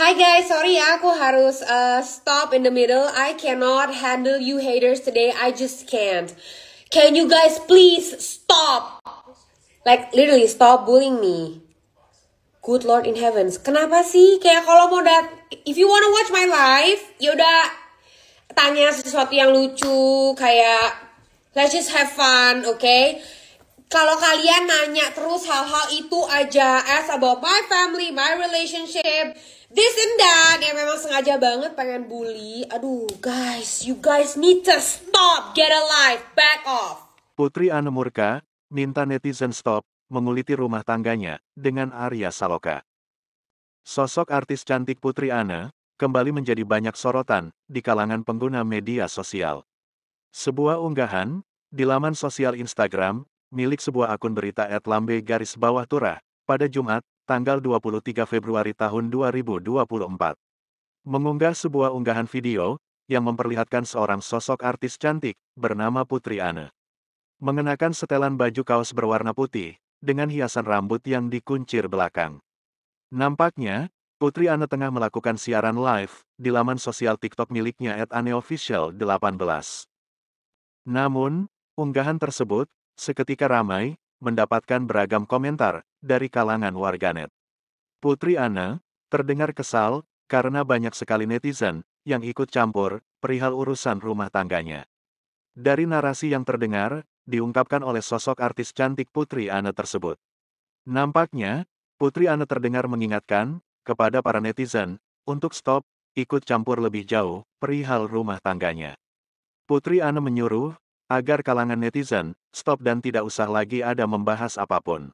Hi guys, sorry ya aku harus uh, stop in the middle. I cannot handle you haters today. I just can't. Can you guys please stop? Like literally stop bullying me. Good Lord in heavens. Kenapa sih? Kayak kalau mau dat if you wanna watch my life, yaudah tanya sesuatu yang lucu kayak let's just have fun, okay? kalau kalian nanya terus hal-hal itu aja as about my family, my relationship, this and that yang memang sengaja banget pengen bully. Aduh, guys, you guys need to stop, get a life, back off. Putri Anemurka, minta netizen stop menguliti rumah tangganya dengan Arya Saloka. Sosok artis cantik Putri Ana kembali menjadi banyak sorotan di kalangan pengguna media sosial. Sebuah unggahan di laman sosial Instagram milik sebuah akun berita @lambe garis bawah Turah pada Jumat, tanggal 23 Februari tahun 2024. Mengunggah sebuah unggahan video, yang memperlihatkan seorang sosok artis cantik, bernama Putri Anne. Mengenakan setelan baju kaos berwarna putih, dengan hiasan rambut yang dikuncir belakang. Nampaknya, Putri Anne tengah melakukan siaran live di laman sosial TikTok miliknya at Anne Official 18. Namun, unggahan tersebut seketika ramai, mendapatkan beragam komentar dari kalangan warganet. Putri Ana terdengar kesal karena banyak sekali netizen yang ikut campur perihal urusan rumah tangganya. Dari narasi yang terdengar, diungkapkan oleh sosok artis cantik Putri Ana tersebut. Nampaknya, Putri Ana terdengar mengingatkan kepada para netizen untuk stop ikut campur lebih jauh perihal rumah tangganya. Putri Ana menyuruh agar kalangan netizen, stop dan tidak usah lagi ada membahas apapun.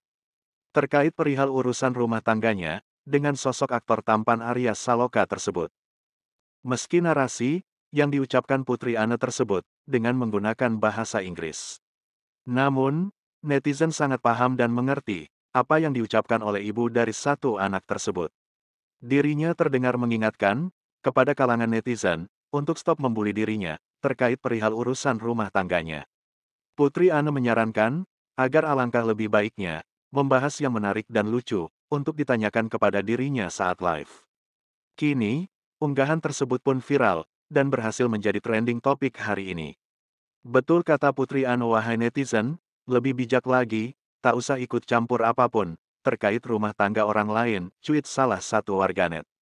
Terkait perihal urusan rumah tangganya, dengan sosok aktor tampan Arya Saloka tersebut. Meski narasi, yang diucapkan Putri Ana tersebut, dengan menggunakan bahasa Inggris. Namun, netizen sangat paham dan mengerti, apa yang diucapkan oleh ibu dari satu anak tersebut. Dirinya terdengar mengingatkan, kepada kalangan netizen, untuk stop membuli dirinya, terkait perihal urusan rumah tangganya. Putri Anne menyarankan, agar alangkah lebih baiknya, membahas yang menarik dan lucu, untuk ditanyakan kepada dirinya saat live. Kini, unggahan tersebut pun viral, dan berhasil menjadi trending topik hari ini. Betul kata Putri Anne wahai netizen, lebih bijak lagi, tak usah ikut campur apapun, terkait rumah tangga orang lain, cuit salah satu warganet.